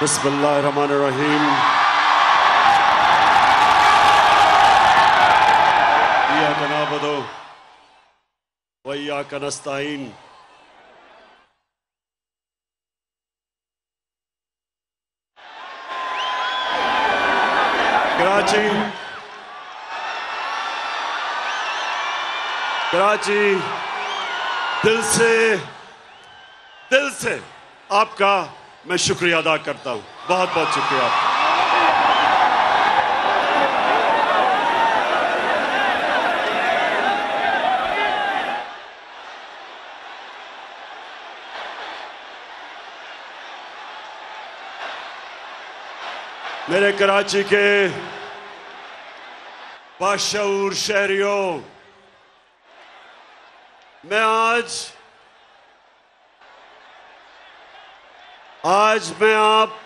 बिस्मिल्लाहिर्रहमानिर्रहीम या कनाबदो कनस्ताइन कराची कराची दिल से दिल से आपका मैं शुक्रिया अदा करता हूं बहुत बहुत शुक्रिया मेरे कराची के बाशूर शहरियों मैं आज आज मैं आप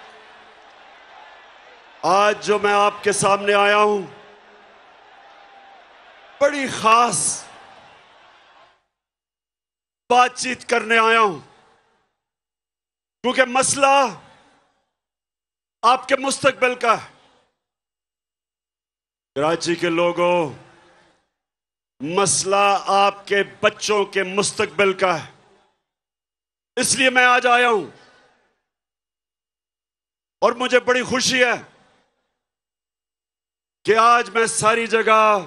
आज जो मैं आपके सामने आया हूं बड़ी खास बातचीत करने आया हूं क्योंकि मसला आपके मुस्तकबिल का है कराची के लोगों मसला आपके बच्चों के मुस्तकबिल का है इसलिए मैं आज आया हूं और मुझे बड़ी खुशी है कि आज मैं सारी जगह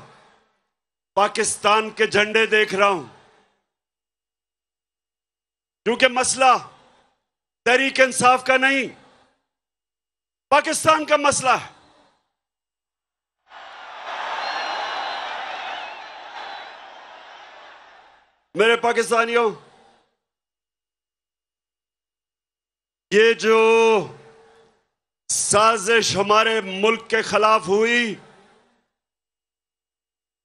पाकिस्तान के झंडे देख रहा हूं क्योंकि मसला तहरीक इंसाफ का नहीं पाकिस्तान का मसला है मेरे पाकिस्तानियों ये जो साजिश हमारे मुल्क के खिलाफ हुई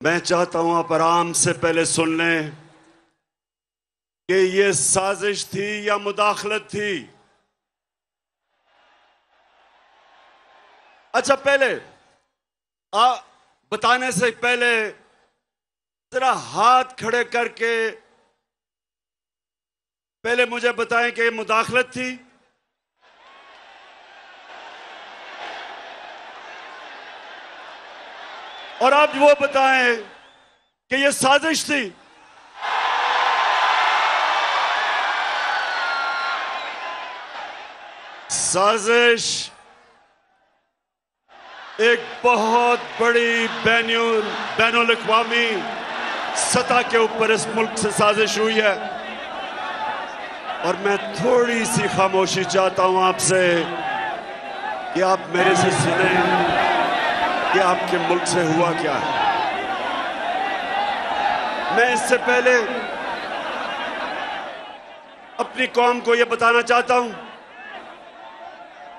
मैं चाहता हूं आप आराम से पहले सुन लें कि यह साजिश थी या मुदाखलत थी अच्छा पहले आ, बताने से पहले जरा हाथ खड़े करके पहले मुझे बताएं कि मुदाखलत थी और आप वो बताएं कि ये साजिश थी साजिश एक बहुत बड़ी बैन बैन अवी सतह के ऊपर इस मुल्क से साजिश हुई है और मैं थोड़ी सी खामोशी चाहता हूं आपसे कि आप मेरे से सुने कि आपके मुल्क से हुआ क्या है मैं इससे पहले अपनी कौम को यह बताना चाहता हूं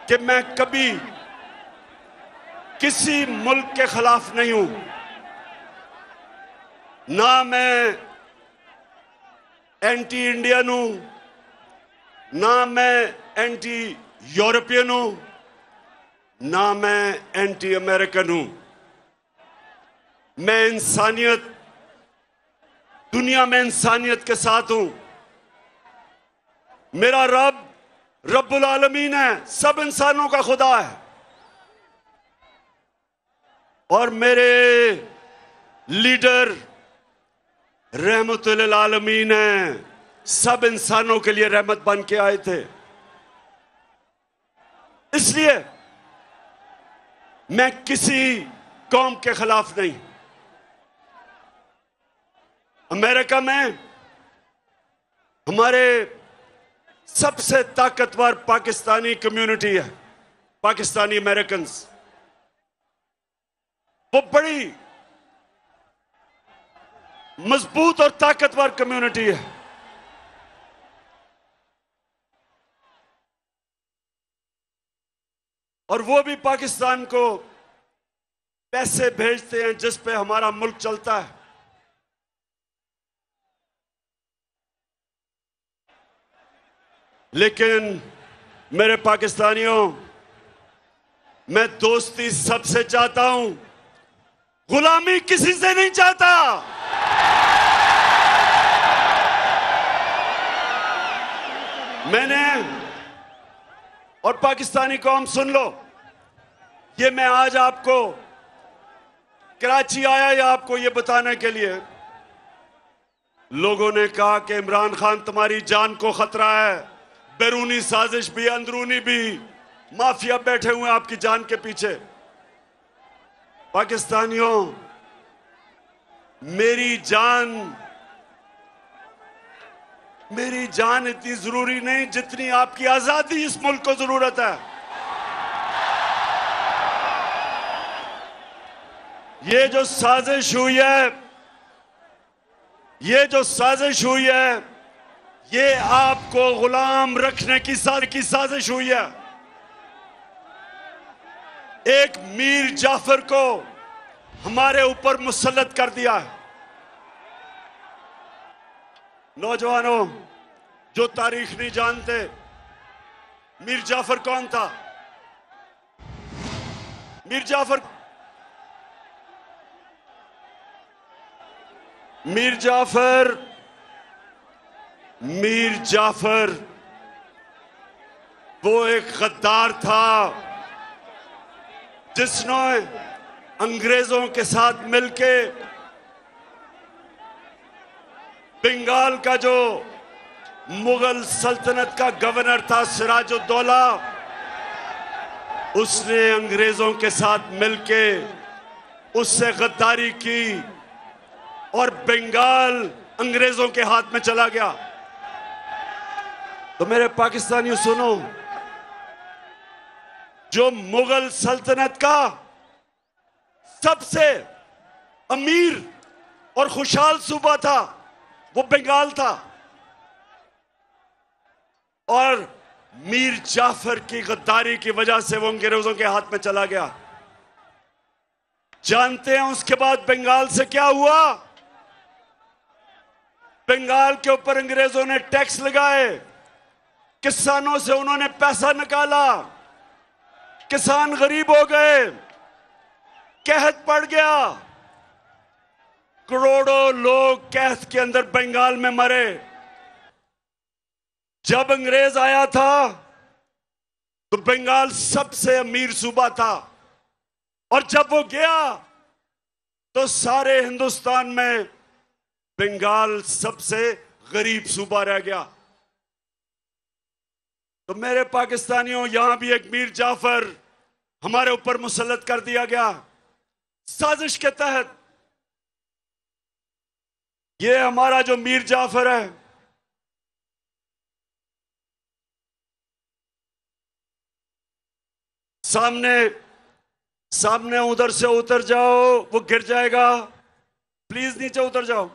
कि मैं कभी किसी मुल्क के खिलाफ नहीं हूं ना मैं एंटी इंडियन हूं ना मैं एंटी यूरोपियन हूं ना मैं एंटी अमेरिकन हूं मैं इंसानियत दुनिया में इंसानियत के साथ हूं मेरा रब रब्बुल आलमीन है सब इंसानों का खुदा है और मेरे लीडर रहमत आलमीन है सब इंसानों के लिए रहमत बन के आए थे इसलिए मैं किसी कौम के खिलाफ नहीं अमेरिका में हमारे सबसे ताकतवर पाकिस्तानी कम्युनिटी है पाकिस्तानी अमेरिकन वो बड़ी मजबूत और ताकतवर कम्युनिटी है और वो भी पाकिस्तान को पैसे भेजते हैं जिस पे हमारा मुल्क चलता है लेकिन मेरे पाकिस्तानियों मैं दोस्ती सबसे चाहता हूं गुलामी किसी से नहीं चाहता मैंने और पाकिस्तानी कौम सुन लो ये मैं आज आपको कराची आया या आपको ये बताने के लिए लोगों ने कहा कि इमरान खान तुम्हारी जान को खतरा है बैरूनी साजिश भी अंदरूनी भी माफिया बैठे हुए आपकी जान के पीछे पाकिस्तानियों मेरी जान मेरी जान इतनी जरूरी नहीं जितनी आपकी आजादी इस मुल्क को जरूरत है ये जो साजिश हुई है ये जो साजिश हुई है ये आपको गुलाम रखने की सार की साजिश हुई है एक मीर जाफर को हमारे ऊपर मुसलत कर दिया है नौजवानों जो तारीख नहीं जानते मीर जाफर कौन था मीर जाफर मीर जाफर मीर जाफर वो एक गद्दार था जिसने अंग्रेजों के साथ मिलके बंगाल का जो मुगल सल्तनत का गवर्नर था सिराजुद्दौला उसने अंग्रेजों के साथ मिलके उससे गद्दारी की और बंगाल अंग्रेजों के हाथ में चला गया तो मेरे पाकिस्तानियों सुनो जो मुगल सल्तनत का सबसे अमीर और खुशहाल सूबा था वो बंगाल था और मीर जाफर की गद्दारी की वजह से वो अंग्रेजों के हाथ में चला गया जानते हैं उसके बाद बंगाल से क्या हुआ बंगाल के ऊपर अंग्रेजों ने टैक्स लगाए किसानों से उन्होंने पैसा निकाला किसान गरीब हो गए कहत पड़ गया करोड़ों लोग कहत के अंदर बंगाल में मरे जब अंग्रेज आया था तो बंगाल सबसे अमीर सूबा था और जब वो गया तो सारे हिंदुस्तान में बंगाल सबसे गरीब सूबा रह गया तो मेरे पाकिस्तानियों यहां भी एक मीर जाफर हमारे ऊपर मुसलत कर दिया गया साजिश के तहत ये हमारा जो मीर जाफर है सामने सामने उधर से उतर जाओ वो गिर जाएगा प्लीज नीचे उतर जाओ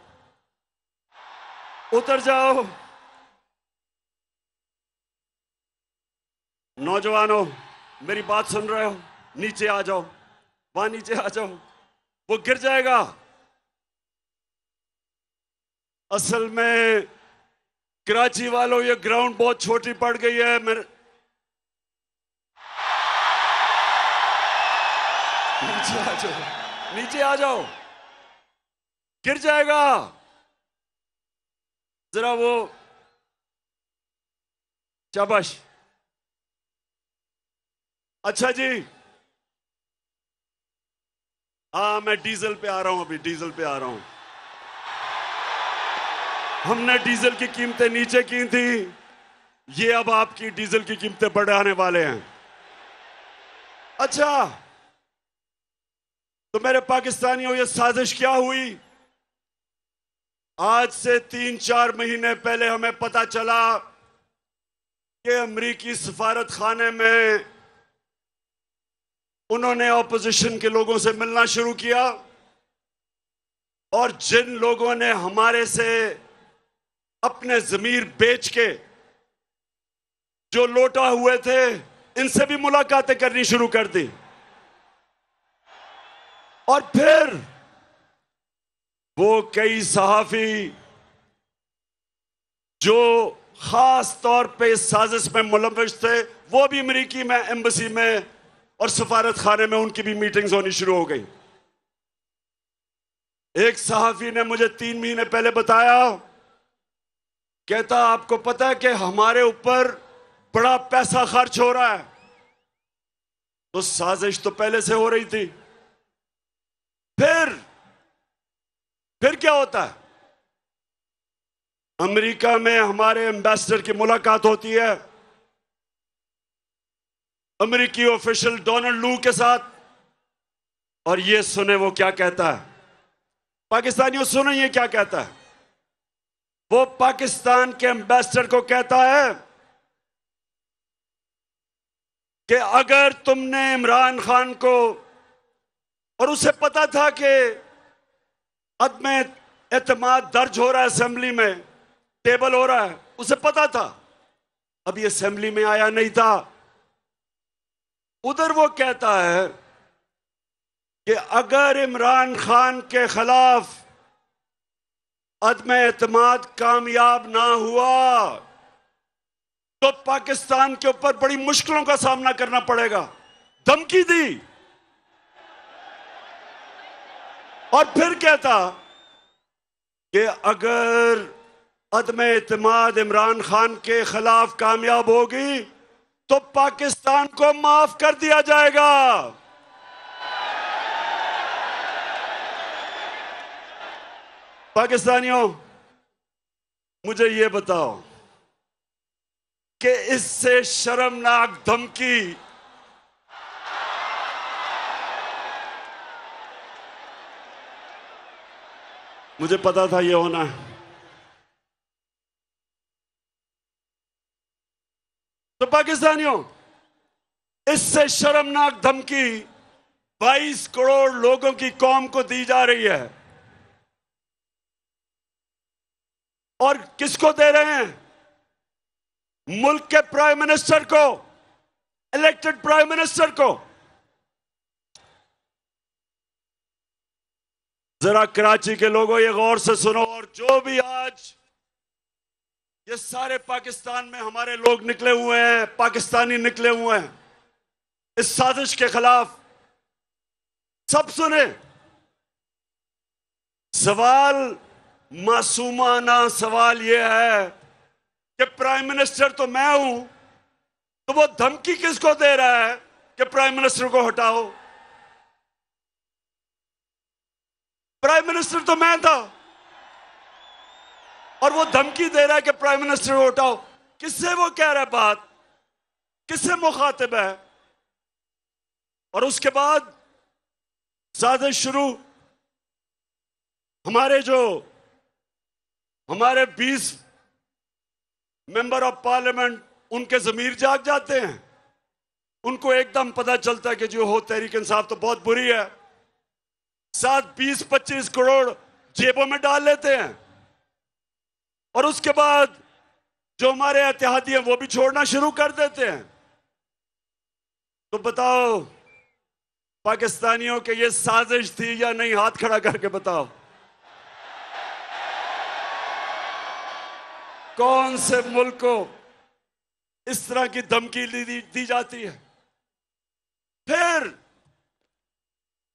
उतर जाओ नौजवानों मेरी बात सुन रहे हो नीचे आ जाओ वहां नीचे आ जाओ वो गिर जाएगा असल में कराची वालों ये ग्राउंड बहुत छोटी पड़ गई है मेरे नीचे आ जाओ नीचे आ जाओ गिर जाएगा जरा वो शाबाश अच्छा जी हा मैं डीजल पे आ रहा हूं अभी डीजल पे आ रहा हूं हमने डीजल की कीमतें नीचे की थी ये अब आपकी डीजल की कीमतें बढ़ाने वाले हैं अच्छा तो मेरे पाकिस्तानियों ये साजिश क्या हुई आज से तीन चार महीने पहले हमें पता चला कि अमरीकी सफारत खाने में उन्होंने ऑपोजिशन के लोगों से मिलना शुरू किया और जिन लोगों ने हमारे से अपने जमीर बेच के जो लोटा हुए थे इनसे भी मुलाकातें करनी शुरू कर दी और फिर वो कई सहाफ़ी जो ख़ास तौर पे इस साजिश में मुलविश थे वो भी अमरीकी में एम्बसी में और सफारत खाने में उनकी भी मीटिंग्स होनी शुरू हो गई एक सहाफ़ी ने मुझे तीन महीने पहले बताया कहता आपको पता है कि हमारे ऊपर बड़ा पैसा खर्च हो रहा है तो साजिश तो पहले से हो रही थी फिर फिर क्या होता है अमेरिका में हमारे एम्बेसडर की मुलाकात होती है अमेरिकी ऑफिशियल डोनाल्ड लू के साथ और ये सुने वो क्या कहता है पाकिस्तानियों सुने ये क्या कहता है वो पाकिस्तान के एम्बेसडर को कहता है कि अगर तुमने इमरान खान को और उसे पता था कि अदम एतम दर्ज हो रहा है असेंबली में टेबल हो रहा है उसे पता था अब ये में आया नहीं था उधर वो कहता है कि अगर इमरान खान के खिलाफ अदम एतमाद कामयाब ना हुआ तो पाकिस्तान के ऊपर बड़ी मुश्किलों का सामना करना पड़ेगा धमकी दी और फिर कहता कि अगर अदम अतमाद इमरान खान के खिलाफ कामयाब होगी तो पाकिस्तान को माफ कर दिया जाएगा पाकिस्तानियों मुझे यह बताओ कि इससे शर्मनाक धमकी मुझे पता था ये होना है तो पाकिस्तानियों इससे शर्मनाक धमकी 22 करोड़ लोगों की कौम को दी जा रही है और किसको दे रहे हैं मुल्क के प्राइम मिनिस्टर को इलेक्टेड प्राइम मिनिस्टर को जरा कराची के लोगों ये गौर से सुनो और जो भी आज ये सारे पाकिस्तान में हमारे लोग निकले हुए हैं पाकिस्तानी निकले हुए हैं इस साजिश के खिलाफ सब सुने सवाल मासूमाना सवाल यह है कि प्राइम मिनिस्टर तो मैं हूं तो वो धमकी किसको दे रहा है कि प्राइम मिनिस्टर को हटाओ प्राइम मिनिस्टर तो मैं था और वो धमकी दे रहा है कि प्राइम मिनिस्टर को उठाओ किससे वो कह रहा है बात किससे मुखातिब है और उसके बाद साजिश शुरू हमारे जो हमारे 20 मेंबर ऑफ पार्लियामेंट उनके जमीर जाग जाते हैं उनको एकदम पता चलता है कि जो हो तहरीक इंसाफ तो बहुत बुरी है सात बीस पच्चीस करोड़ जेबों में डाल लेते हैं और उसके बाद जो हमारे एहतियाती हैं वो भी छोड़ना शुरू कर देते हैं तो बताओ पाकिस्तानियों के ये साजिश थी या नहीं हाथ खड़ा करके बताओ कौन से मुल्क को इस तरह की धमकी दी, दी जाती है फिर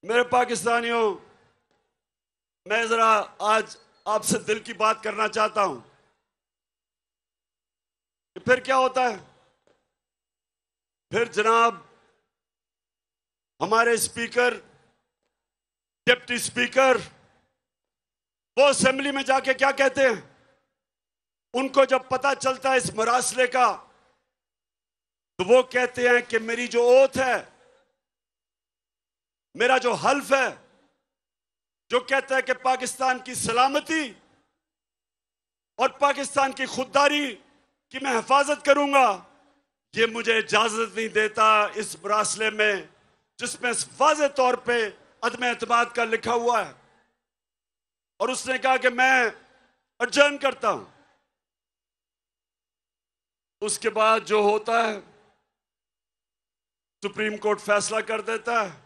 मेरे पाकिस्तानियों मैं ज़रा आज आपसे दिल की बात करना चाहता हूं कि फिर क्या होता है फिर जनाब हमारे स्पीकर डिप्टी स्पीकर वो असेंबली में जाके क्या कहते हैं उनको जब पता चलता है इस मरासले का तो वो कहते हैं कि मेरी जो ओथ है मेरा जो हल्फ है जो कहता है कि पाकिस्तान की सलामती और पाकिस्तान की खुददारी की मैं हिफाजत करूंगा ये मुझे इजाजत नहीं देता इस ब्रासले में जिसमें वाज तौर पर अदम अतमाद का लिखा हुआ है और उसने कहा कि मैं अर्जन करता हूं उसके बाद जो होता है सुप्रीम कोर्ट फैसला कर देता है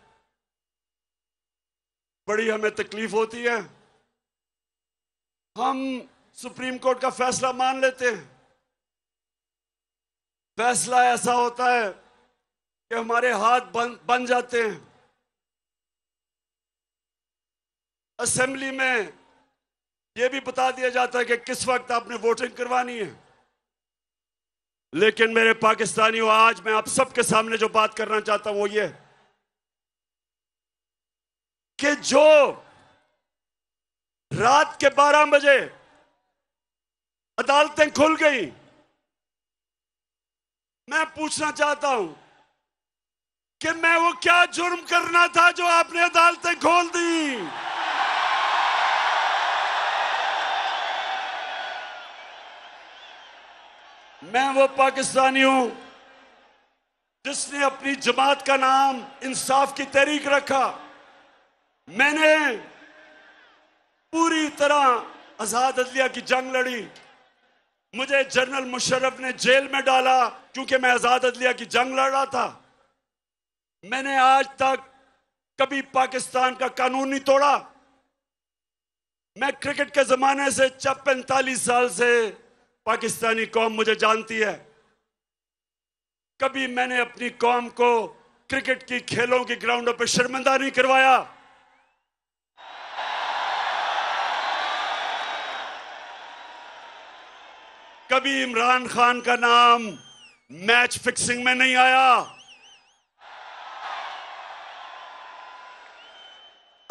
बड़ी हमें तकलीफ होती है हम सुप्रीम कोर्ट का फैसला मान लेते हैं फैसला ऐसा होता है कि हमारे हाथ बन बन जाते हैं असेंबली में यह भी बता दिया जाता है कि किस वक्त आपने वोटिंग करवानी है लेकिन मेरे पाकिस्तानियों आज मैं आप सबके सामने जो बात करना चाहता हूं वो ये है कि जो रात के 12 बजे अदालतें खुल गई मैं पूछना चाहता हूं कि मैं वो क्या जुर्म करना था जो आपने अदालतें खोल दी मैं वो पाकिस्तानी हूं जिसने अपनी जमात का नाम इंसाफ की तहरीक रखा मैंने पूरी तरह आजाद अदलिया की जंग लड़ी मुझे जनरल मुशर्रफ ने जेल में डाला क्योंकि मैं आजाद अदलिया की जंग लड़ रहा था मैंने आज तक कभी पाकिस्तान का कानून नहीं तोड़ा मैं क्रिकेट के जमाने से जब पैंतालीस साल से पाकिस्तानी कौम मुझे जानती है कभी मैंने अपनी कौम को क्रिकेट की खेलों की ग्राउंडों पर शर्मिंदा नहीं करवाया कभी इमरान खान का नाम मैच फिक्सिंग में नहीं आया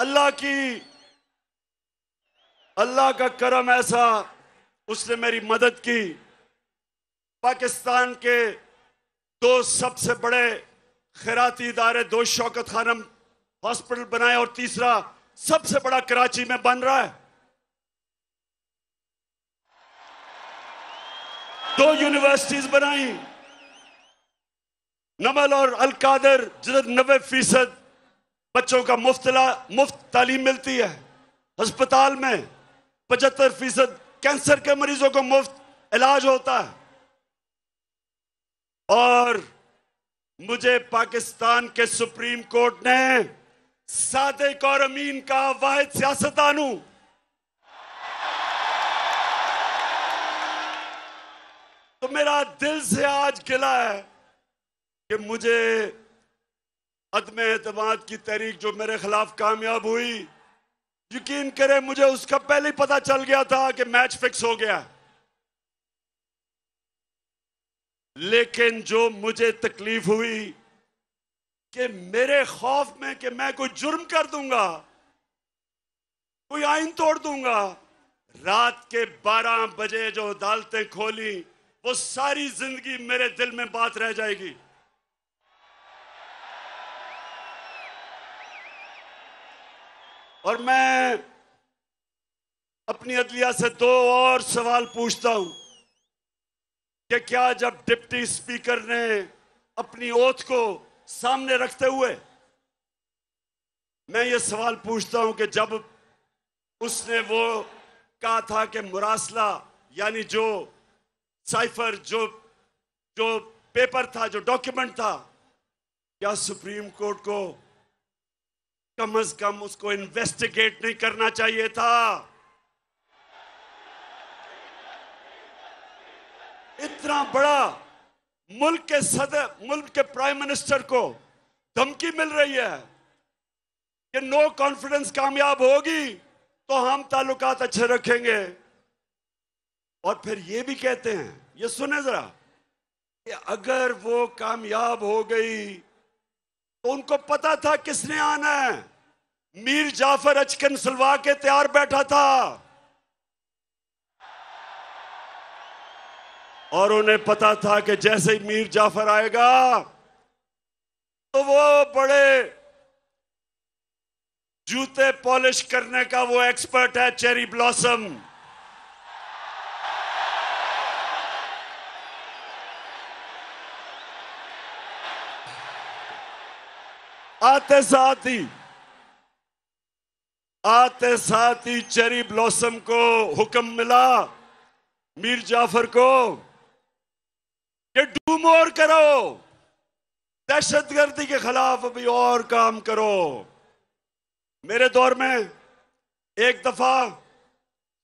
अल्लाह की अल्लाह का करम ऐसा उसने मेरी मदद की पाकिस्तान के दो सबसे बड़े खैराती इदारे दो शौकत खानम हॉस्पिटल बनाए और तीसरा सबसे बड़ा कराची में बन रहा है दो यूनिवर्सिटीज बनाई नमल और अलकादर जिधर नबे फीसद बच्चों का मुफ्त मुफ्त तालीम मिलती है अस्पताल में पचहत्तर फीसद कैंसर के मरीजों को मुफ्त इलाज होता है और मुझे पाकिस्तान के सुप्रीम कोर्ट ने सादे और अमीन का वाहिद सियासतानू हूं तो मेरा दिल से आज गिला है कि मुझे अदम एतमाद की तहरीक जो मेरे खिलाफ कामयाब हुई यकीन करें मुझे उसका पहले ही पता चल गया था कि मैच फिक्स हो गया लेकिन जो मुझे तकलीफ हुई कि मेरे खौफ में कि मैं कोई जुर्म कर दूंगा कोई आइन तोड़ दूंगा रात के 12 बजे जो अदालतें खोली वो सारी जिंदगी मेरे दिल में बात रह जाएगी और मैं अपनी अदलिया से दो और सवाल पूछता हूं कि क्या जब डिप्टी स्पीकर ने अपनी ओथ को सामने रखते हुए मैं ये सवाल पूछता हूं कि जब उसने वो कहा था कि मुरासला यानी जो साइफर जो जो पेपर था जो डॉक्यूमेंट था क्या सुप्रीम कोर्ट को कम अज कम उसको इन्वेस्टिगेट नहीं करना चाहिए था इतना बड़ा मुल्क के सदर मुल्क के प्राइम मिनिस्टर को धमकी मिल रही है कि नो कॉन्फिडेंस कामयाब होगी तो हम ताल्लुकात अच्छे रखेंगे और फिर ये भी कहते हैं ये सुने जरा कि अगर वो कामयाब हो गई तो उनको पता था किसने आना है मीर जाफर अचकन सलवा के तैयार बैठा था और उन्हें पता था कि जैसे ही मीर जाफर आएगा तो वो बड़े जूते पॉलिश करने का वो एक्सपर्ट है चेरी ब्लॉसम आते साथ ही आते साथ ही चेरी ब्लॉसम को हुक्म मिला मीर जाफर को कि डूम और करो दहशतगर्दी के खिलाफ अभी और काम करो मेरे दौर में एक दफा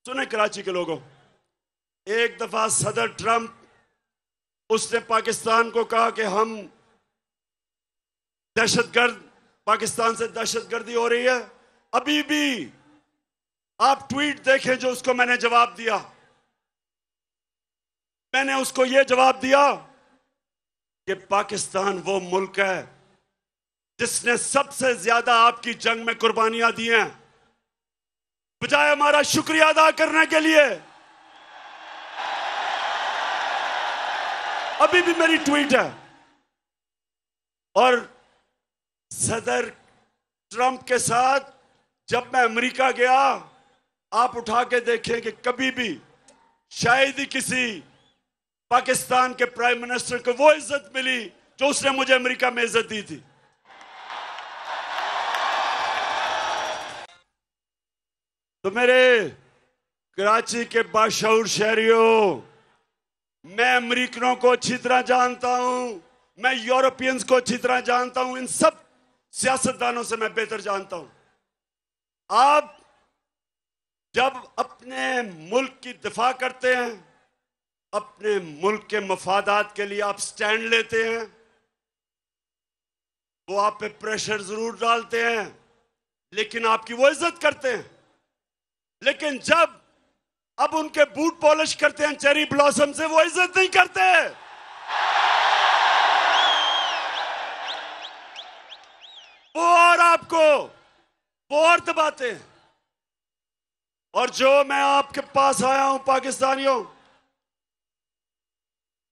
सुने कराची के लोगों एक दफा सदर ट्रंप उसने पाकिस्तान को कहा कि हम दहशतगर्द पाकिस्तान से दहशतगर्दी हो रही है अभी भी आप ट्वीट देखें जो उसको मैंने जवाब दिया मैंने उसको यह जवाब दिया कि पाकिस्तान वो मुल्क है जिसने सबसे ज्यादा आपकी जंग में कुर्बानियां दी हैं बजाय हमारा शुक्रिया अदा करने के लिए अभी भी मेरी ट्वीट है और सदर ट्रंप के साथ जब मैं अमेरिका गया आप उठा के देखें कि कभी भी शायद ही किसी पाकिस्तान के प्राइम मिनिस्टर को वो इज्जत मिली जो उसने मुझे अमेरिका में इज्जत दी थी तो मेरे कराची के बाशहूर शहरियों मैं अमरीकनों को अच्छी तरह जानता हूं मैं यूरोपियंस को अच्छी तरह जानता हूं इन सब सियासतदानों से मैं बेहतर जानता हूं आप जब अपने मुल्क की दिफा करते हैं अपने मुल्क के मफादात के लिए आप स्टैंड लेते हैं वो आप पे प्रेशर जरूर डालते हैं लेकिन आपकी वो इज्जत करते हैं लेकिन जब अब उनके बूट पॉलिश करते हैं चेरी ब्लॉसम से वो इज्जत नहीं करते हैं और आपको वो और दबाते हैं और जो मैं आपके पास आया हूं पाकिस्तानियों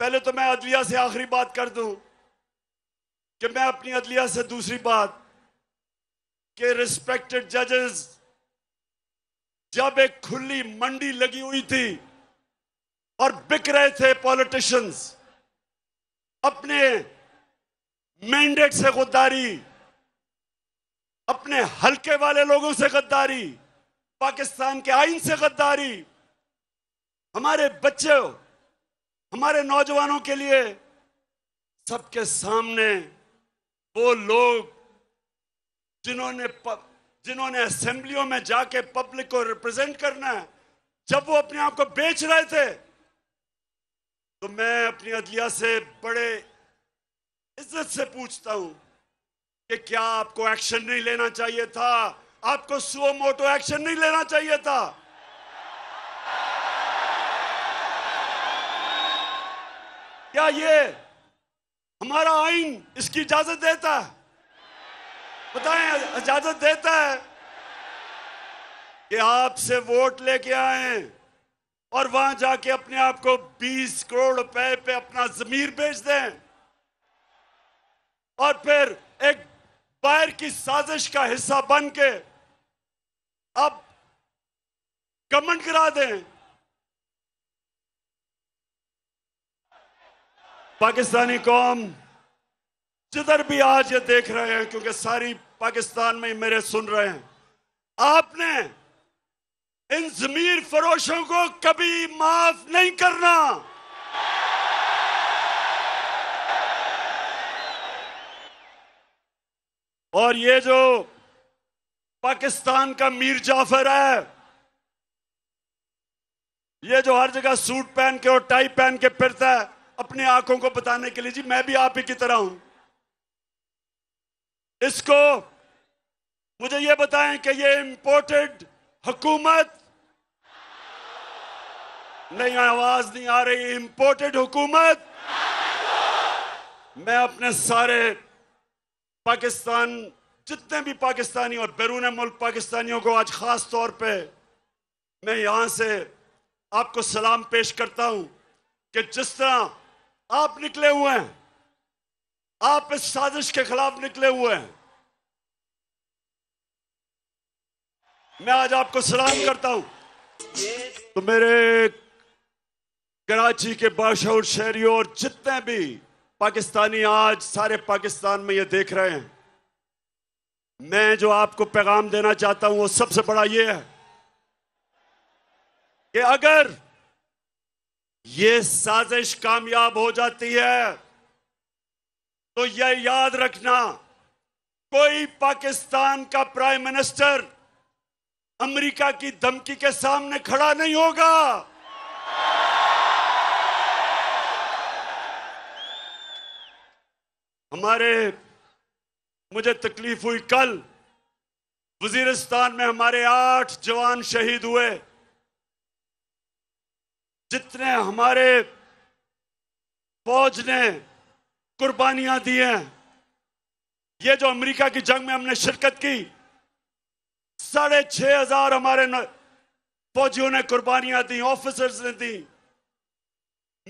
पहले तो मैं अदलिया से आखिरी बात कर दूं कि मैं अपनी अदलिया से दूसरी बात कि रिस्पेक्टेड जजेस जब एक खुली मंडी लगी हुई थी और बिक रहे थे पॉलिटिशियंस अपने मैंडेट से गुद्दारी अपने हल्के वाले लोगों से गद्दारी पाकिस्तान के आइन से गद्दारी हमारे बच्चे हमारे नौजवानों के लिए सबके सामने वो लोग जिन्होंने जिन्होंने असेंबलियों में जाके पब्लिक को रिप्रेजेंट करना है जब वो अपने आप को बेच रहे थे तो मैं अपनी अदलिया से बड़े इज्जत से पूछता हूं कि क्या आपको एक्शन नहीं लेना चाहिए था आपको सुओ मोटो एक्शन नहीं लेना चाहिए था क्या ये हमारा आइन इसकी इजाजत देता है बताएं इजाजत देता है कि आपसे वोट लेके आए और वहां जाके अपने आप को 20 करोड़ रुपए पे अपना जमीर बेच दें और फिर एक पैर की साजिश का हिस्सा बन के अब कमेंट करा दें पाकिस्तानी कौम जिधर भी आज ये देख रहे हैं क्योंकि सारी पाकिस्तान में मेरे सुन रहे हैं आपने इन जमीर फरोशों को कभी माफ नहीं करना और ये जो पाकिस्तान का मीर जाफर है ये जो हर जगह सूट पहन के और टाई पहन के फिरता है अपनी आंखों को बताने के लिए जी मैं भी आप ही की तरह हूं इसको मुझे ये बताएं कि ये इंपोर्टेड हुकूमत नहीं आवाज नहीं आ रही इंपोर्टेड हुकूमत मैं अपने सारे पाकिस्तान जितने भी पाकिस्तानी और बैरून मुल्क पाकिस्तानियों को आज ख़ास तौर पे मैं यहाँ से आपको सलाम पेश करता हूँ कि जिस तरह आप निकले हुए हैं आप इस साजिश के खिलाफ निकले हुए हैं मैं आज आपको सलाम करता हूँ तो मेरे कराची के बाशूर शहरियों और जितने भी पाकिस्तानी आज सारे पाकिस्तान में ये देख रहे हैं मैं जो आपको पैगाम देना चाहता हूं वो सबसे बड़ा ये है कि अगर ये साजिश कामयाब हो जाती है तो यह याद रखना कोई पाकिस्तान का प्राइम मिनिस्टर अमेरिका की धमकी के सामने खड़ा नहीं होगा हमारे मुझे तकलीफ हुई कल वजीरिस्तान में हमारे आठ जवान शहीद हुए जितने हमारे फौज ने कुर्बानियां दी हैं ये जो अमेरिका की जंग में हमने शिरकत की साढ़े छह हजार हमारे फौजियों ने कुर्बानियां दी ऑफिसर्स ने दी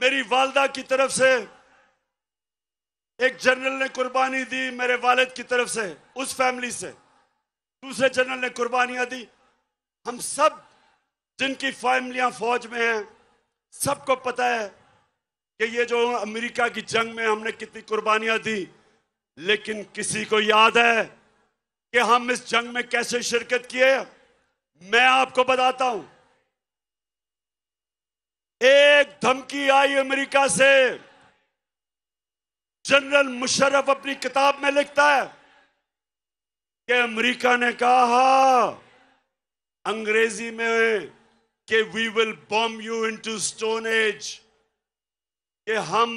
मेरी वालदा की तरफ से एक जनरल ने कुर्बानी दी मेरे वालिद की तरफ से उस फैमिली से दूसरे जनरल ने कुर्बानियां दी हम सब जिनकी फैमिलियां फौज में हैं सबको पता है कि ये जो अमेरिका की जंग में हमने कितनी कुर्बानियां दी लेकिन किसी को याद है कि हम इस जंग में कैसे शिरकत किए मैं आपको बताता हूं एक धमकी आई अमेरिका से जनरल मुशर्रफ अपनी किताब में लिखता है कि अमेरिका ने कहा अंग्रेजी में कि we will bomb you into stone age कि हम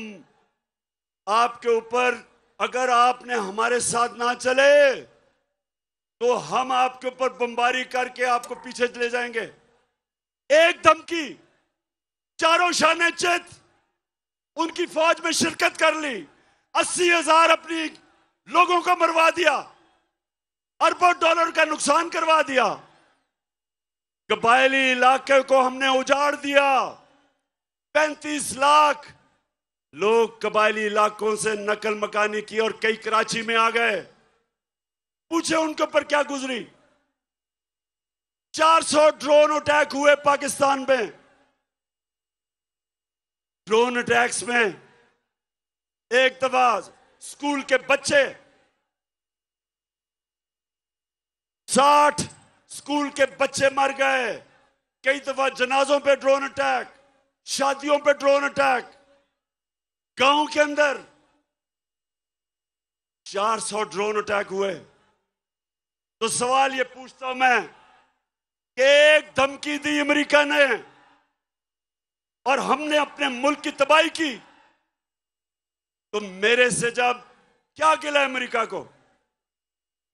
आपके ऊपर अगर आपने हमारे साथ ना चले तो हम आपके ऊपर बमबारी करके आपको पीछे चले जाएंगे एक धमकी चारों शान चित उनकी फौज में शिरकत कर ली अस्सी हजार अपनी लोगों को मरवा दिया अरबों डॉलर का नुकसान करवा दिया कबायली इलाके को हमने उजाड़ दिया पैंतीस लाख लोग कबायली इलाकों से नकल मकानी की और कई कराची में आ गए पूछे उनके ऊपर क्या गुजरी 400 ड्रोन अटैक हुए पाकिस्तान में ड्रोन अटैक्स में एक दफा स्कूल के बच्चे साठ स्कूल के बच्चे मर गए कई दफा जनाजों पे ड्रोन अटैक शादियों पे ड्रोन अटैक गांव के अंदर 400 ड्रोन अटैक हुए तो सवाल ये पूछता हूं मैं कि एक धमकी दी अमेरिका ने और हमने अपने मुल्क की तबाही की तो मेरे से जब क्या गिला अमेरिका को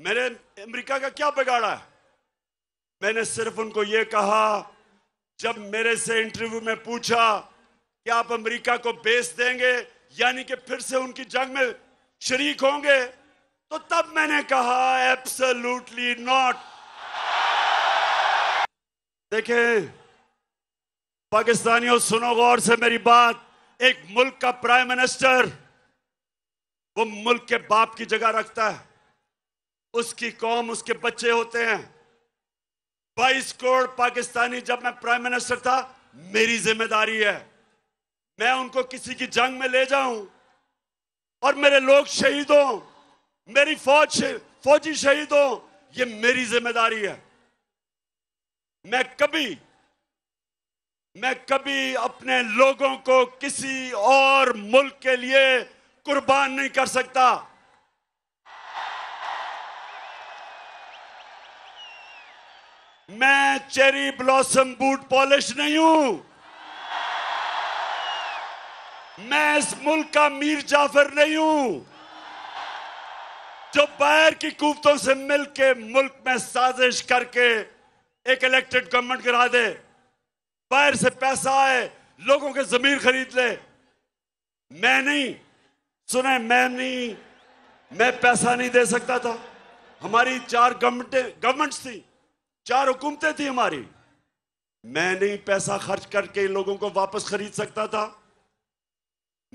मेरे अमेरिका का क्या बिगाड़ा है मैंने सिर्फ उनको यह कहा जब मेरे से इंटरव्यू में पूछा कि आप अमेरिका को बेच देंगे यानी कि फिर से उनकी जंग में शरीक होंगे तो तब मैंने कहा एब्सोल्युटली नॉट देखें पाकिस्तानियों सुनो गौर से मेरी बात एक मुल्क का प्राइम मिनिस्टर वो मुल्क के बाप की जगह रखता है उसकी कौम उसके बच्चे होते हैं बाईस करोड़ पाकिस्तानी जब मैं प्राइम मिनिस्टर था मेरी जिम्मेदारी है मैं उनको किसी की जंग में ले जाऊं और मेरे लोग शहीद हों मेरी फौज फौजी शहीद हों ये मेरी जिम्मेदारी है मैं कभी मैं कभी अपने लोगों को किसी और मुल्क के लिए कुर्बान नहीं कर सकता मैं चेरी ब्लॉसम बूट पॉलिश नहीं हूं मैं इस मुल्क का मीर जाफर नहीं हूं जो बाहर की कुतों से मिलके मुल्क में साजिश करके एक इलेक्टेड गवर्नमेंट गिरा दे बाहर से पैसा आए लोगों के जमीन खरीद ले मैं नहीं सुने मैं नहीं मैं पैसा नहीं दे सकता था हमारी चार गवर्नमेंटें गवर्नमेंट्स थी चार हुकूमतें थी हमारी मैं नहीं पैसा खर्च करके लोगों को वापस खरीद सकता था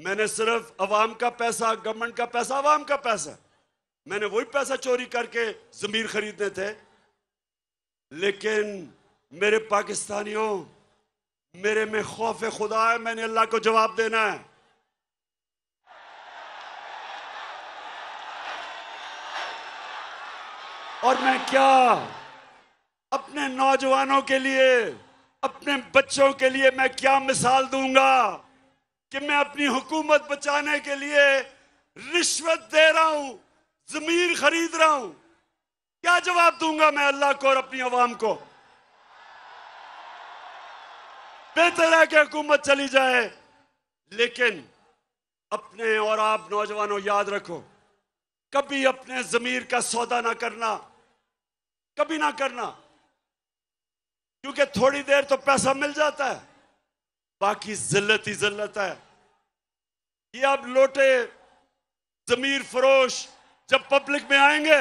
मैंने सिर्फ अवाम का पैसा गवर्नमेंट का पैसा अवाम का पैसा मैंने वही पैसा चोरी करके जमीर खरीदने थे लेकिन मेरे पाकिस्तानियों मेरे में खौफ खुदा है मैंने अल्लाह को जवाब देना है और मैं क्या अपने नौजवानों के लिए अपने बच्चों के लिए मैं क्या मिसाल दूंगा कि मैं अपनी हुकूमत बचाने के लिए रिश्वत दे रहा हूं जमीन खरीद रहा हूं क्या जवाब दूंगा मैं अल्लाह को और अपनी आवाम को बेहतर है कि हुकूमत चली जाए लेकिन अपने और आप नौजवानों याद रखो कभी अपने जमीर का सौदा ना करना कभी ना करना क्योंकि थोड़ी देर तो पैसा मिल जाता है बाकी जिल्लत ही जिल्लत है ये आप लोटे जमीर फरोश जब पब्लिक में आएंगे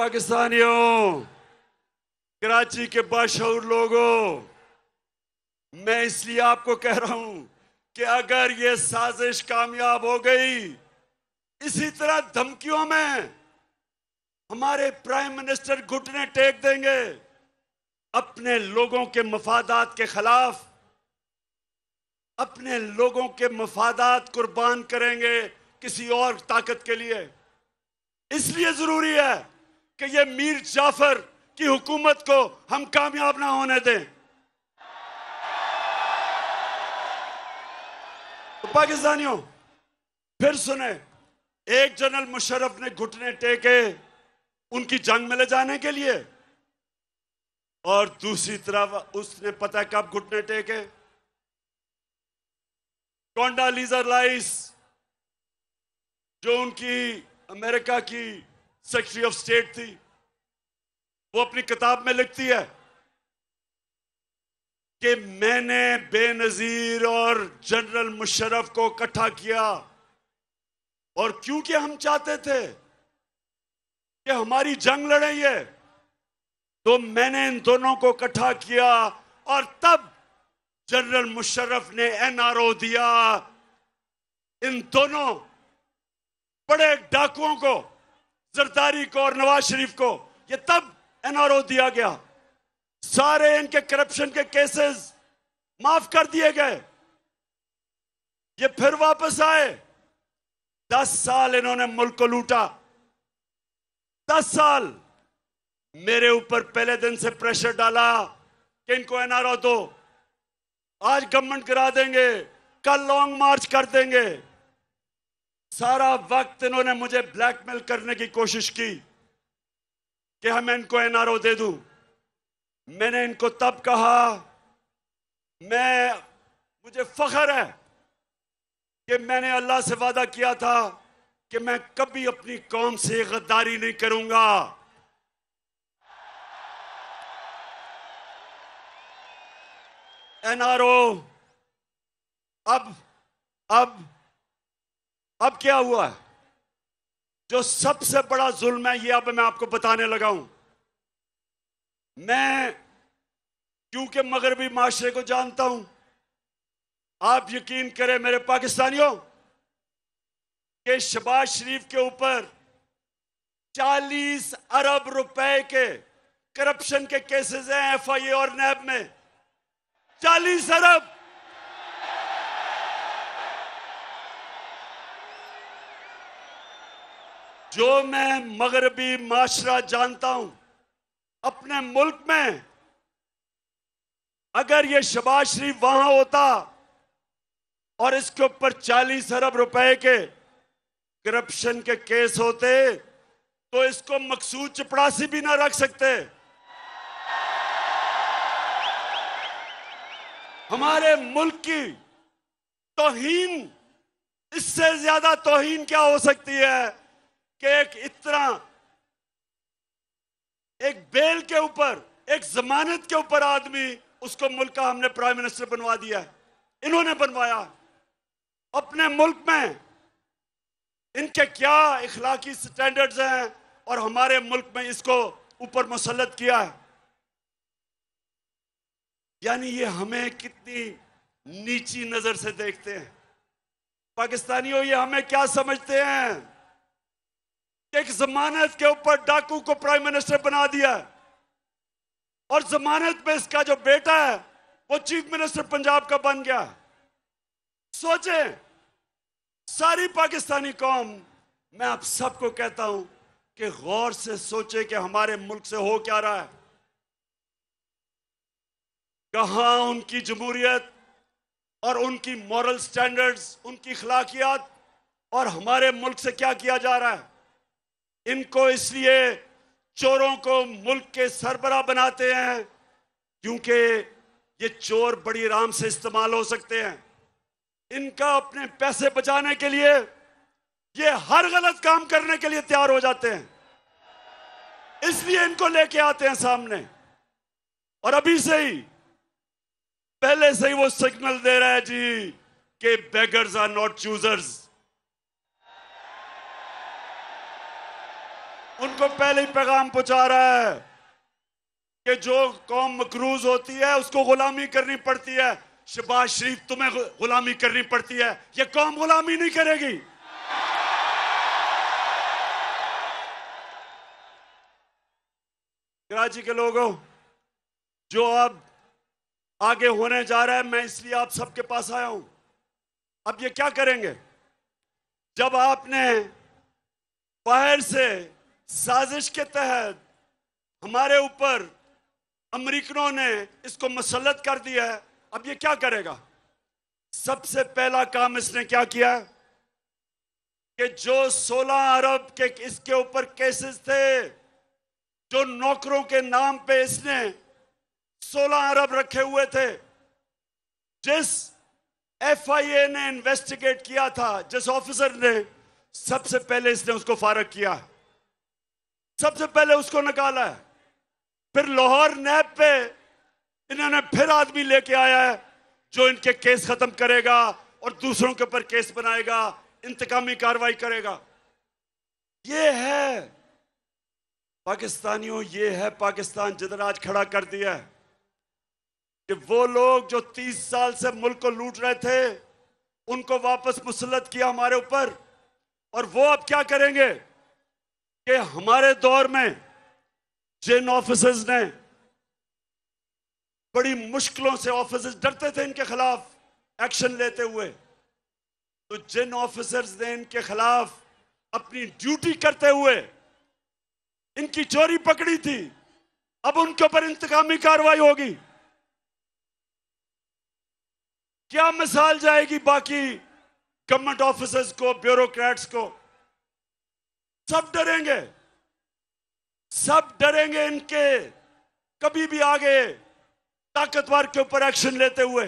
पाकिस्तानियों कराची के बाशूर लोगों मैं इसलिए आपको कह रहा हूं कि अगर ये साजिश कामयाब हो गई इसी तरह धमकियों में हमारे प्राइम मिनिस्टर घुटने टेक देंगे अपने लोगों के मफादात के खिलाफ अपने लोगों के मफादात कुर्बान करेंगे किसी और ताकत के लिए इसलिए जरूरी है कि ये मीर जाफर की हुकूमत को हम कामयाब ना होने दें तो पाकिस्तानियों फिर सुने एक जनरल मुशरफ ने घुटने टेके उनकी जंग में ले जाने के लिए और दूसरी तरफ उसने पता कब घुटने टेके कौंडा लीजर लाइस जो उनकी अमेरिका की सेक्रेटरी ऑफ स्टेट थी वो अपनी किताब में लिखती है कि मैंने बेनजीर और जनरल मुशरफ को इकट्ठा किया और क्योंकि हम चाहते थे कि हमारी जंग लड़े ये तो मैंने इन दोनों को इकट्ठा किया और तब जनरल मुशरफ ने एनआरओ दिया इन दोनों बड़े डाकुओं को जरदारी को और नवाज शरीफ को ये तब एनआरओ दिया गया सारे इनके करप्शन के केसेस माफ कर दिए गए ये फिर वापस आए दस साल इन्होंने मुल्क को लूटा दस साल मेरे ऊपर पहले दिन से प्रेशर डाला कि इनको एनआरओ दो आज गवर्नमेंट गिरा देंगे कल लॉन्ग मार्च कर देंगे सारा वक्त इन्होंने मुझे ब्लैकमेल करने की कोशिश की कि हम हाँ, इनको एनआरओ दे दूं मैंने इनको तब कहा मैं मुझे फखर है कि मैंने अल्लाह से वादा किया था कि मैं कभी अपनी कौम से गद्दारी नहीं करूंगा एनआरओ अब अब अब क्या हुआ है जो सबसे बड़ा जुल्म है ये अब मैं आपको बताने लगा हूं मैं क्योंकि मगरबी माशरे को जानता हूं आप यकीन करें मेरे पाकिस्तानियों के शबाज शरीफ के ऊपर 40 अरब रुपए के करप्शन के केसेस हैं एफआईए और नैब में 40 अरब जो मैं मगरबी माशरा जानता हूं अपने मुल्क में अगर ये शबाज शरीफ वहां होता और इसके ऊपर चालीस अरब रुपए के करप्शन के केस होते तो इसको मकसूद चपड़ासी भी ना रख सकते हमारे मुल्क की तोहिन इससे ज्यादा तोहिन क्या हो सकती है कि एक इतना एक बेल के ऊपर एक जमानत के ऊपर आदमी उसको मुल्क का हमने प्राइम मिनिस्टर बनवा दिया इन्होंने बनवाया अपने मुल्क में इनके क्या इखलाकी स्टैंडर्ड्स हैं और हमारे मुल्क में इसको ऊपर मुसलत किया है यानी ये हमें कितनी नीची नजर से देखते हैं पाकिस्तानियों ये हमें क्या समझते हैं एक जमानत के ऊपर डाकू को प्राइम मिनिस्टर बना दिया और जमानत में इसका जो बेटा है वो चीफ मिनिस्टर पंजाब का बन गया सोचे सारी पाकिस्तानी कौम मैं आप सबको कहता हूं कि गौर से सोचे कि हमारे मुल्क से हो क्या रहा है कहा उनकी जमहूरियत और उनकी मॉरल स्टैंडर्ड्स उनकी अखलाकियात और हमारे मुल्क से क्या किया जा रहा है इनको इसलिए चोरों को मुल्क के सरबरा बनाते हैं क्योंकि ये चोर बड़ी आराम से इस्तेमाल हो सकते हैं इनका अपने पैसे बचाने के लिए ये हर गलत काम करने के लिए तैयार हो जाते हैं इसलिए इनको लेके आते हैं सामने और अभी से ही पहले से ही वो सिग्नल दे रहा है जी कि बेगर्स आर नॉट चूजर्स उनको पहले ही पैगाम पहुंचा रहा है कि जो कौम मकरूज होती है उसको गुलामी करनी पड़ती है शबाज शरीफ तुम्हें गुलामी करनी पड़ती है ये कौम गुलामी नहीं करेगी कराची के लोगों जो अब आगे होने जा रहा है मैं इसलिए आप सबके पास आया हूं अब ये क्या करेंगे जब आपने बाहर से साजिश के तहत हमारे ऊपर अमरीकनों ने इसको मसलत कर दिया है अब ये क्या करेगा सबसे पहला काम इसने क्या किया कि जो 16 अरब के इसके ऊपर केसेस थे जो नौकरों के नाम पे इसने 16 अरब रखे हुए थे जिस एफआईए ने इन्वेस्टिगेट किया था जिस ऑफिसर ने सबसे पहले इसने उसको फारग किया है सबसे पहले उसको निकाला है फिर लाहौर नैब पे इन्होंने फिर आदमी लेके आया है जो इनके केस खत्म करेगा और दूसरों के ऊपर केस बनाएगा इंतकामी कार्रवाई करेगा ये है पाकिस्तानियों ये है पाकिस्तान जिधर आज खड़ा कर दिया है कि वो लोग जो तीस साल से मुल्क को लूट रहे थे उनको वापस मुसलत किया हमारे ऊपर और वो अब क्या करेंगे कि हमारे दौर में जिन ऑफिसर्स ने बड़ी मुश्किलों से ऑफिसर्स डरते थे इनके खिलाफ एक्शन लेते हुए तो जिन ऑफिसर्स ने इनके खिलाफ अपनी ड्यूटी करते हुए इनकी चोरी पकड़ी थी अब उनके ऊपर इंतकामी कार्रवाई होगी क्या मिसाल जाएगी बाकी गवर्नमेंट ऑफिसर्स को ब्यूरोक्रेट्स को सब डरेंगे सब डरेंगे इनके कभी भी आगे ताकतवर के ऊपर एक्शन लेते हुए